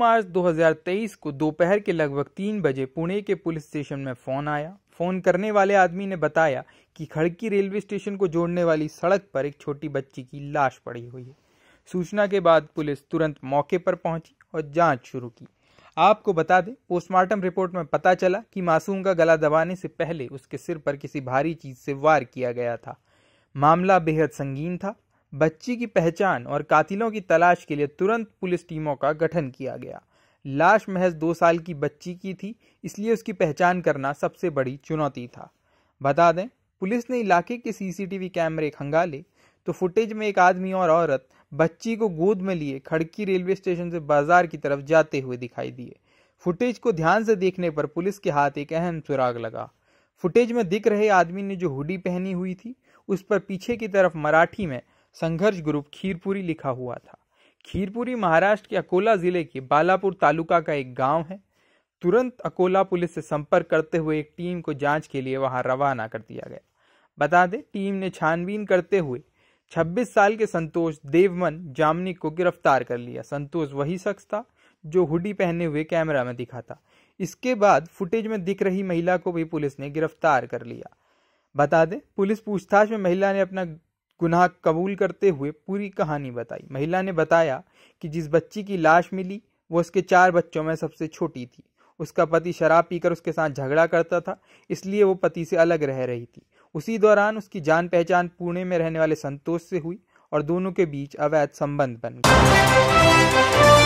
मार्च 2023 को दोपहर के लगभग तीन बजे पुणे के पुलिस स्टेशन में फोन आया फोन करने वाले आदमी ने बताया कि खड़की रेलवे स्टेशन को जोड़ने वाली सड़क पर एक छोटी बच्ची की लाश पड़ी हुई है सूचना के बाद पुलिस तुरंत मौके पर पहुंची और जांच शुरू की आपको बता दें पोस्टमार्टम रिपोर्ट में पता चला कि मासूम का गला दबाने से पहले उसके सिर पर किसी भारी चीज से वार किया गया था मामला बेहद संगीन था बच्ची की पहचान और कातिलों की तलाश के लिए तुरंत पुलिस टीमों का गठन किया गया लाश महज दो साल की बच्ची की थी इसलिए उसकी पहचान करना सबसे बड़ी चुनौती था बता दें पुलिस ने इलाके के सीसीटीवी कैमरे खंगाले तो फुटेज में एक आदमी और औरत बच्ची को गोद में लिए खड़की रेलवे स्टेशन से बाजार की तरफ जाते हुए दिखाई दिए फुटेज को ध्यान से देखने पर पुलिस के हाथ एक अहम सुराग लगा फुटेज में दिख रहे आदमी ने जो हुडी पहनी हुई थी उस पर पीछे की तरफ मराठी में संघर्ष ग्रुप खीरपुरी लिखा हुआ था खीरपुरी महाराष्ट्र के अकोला जिले के बालापुर तालुका का एक गांव है तुरंत अकोला पुलिस से संपर्क करते हुए एक टीम को जांच के लिए वहां रवाना कर दिया गया बता दें टीम ने छानबीन करते हुए 26 साल के संतोष देवमन जामनी को गिरफ्तार कर लिया संतोष वही शख्स था जो हुडी पहने हुए कैमरा में दिखा था इसके बाद फुटेज में दिख रही महिला को भी पुलिस ने गिरफ्तार कर लिया बता दें पुलिस पूछताछ में महिला ने अपना गुनाह कबूल करते हुए पूरी कहानी बताई महिला ने बताया कि जिस बच्ची की लाश मिली वो उसके चार बच्चों में सबसे छोटी थी उसका पति शराब पीकर उसके साथ झगड़ा करता था इसलिए वो पति से अलग रह रही थी उसी दौरान उसकी जान पहचान पुणे में रहने वाले संतोष से हुई और दोनों के बीच अवैध संबंध बन गया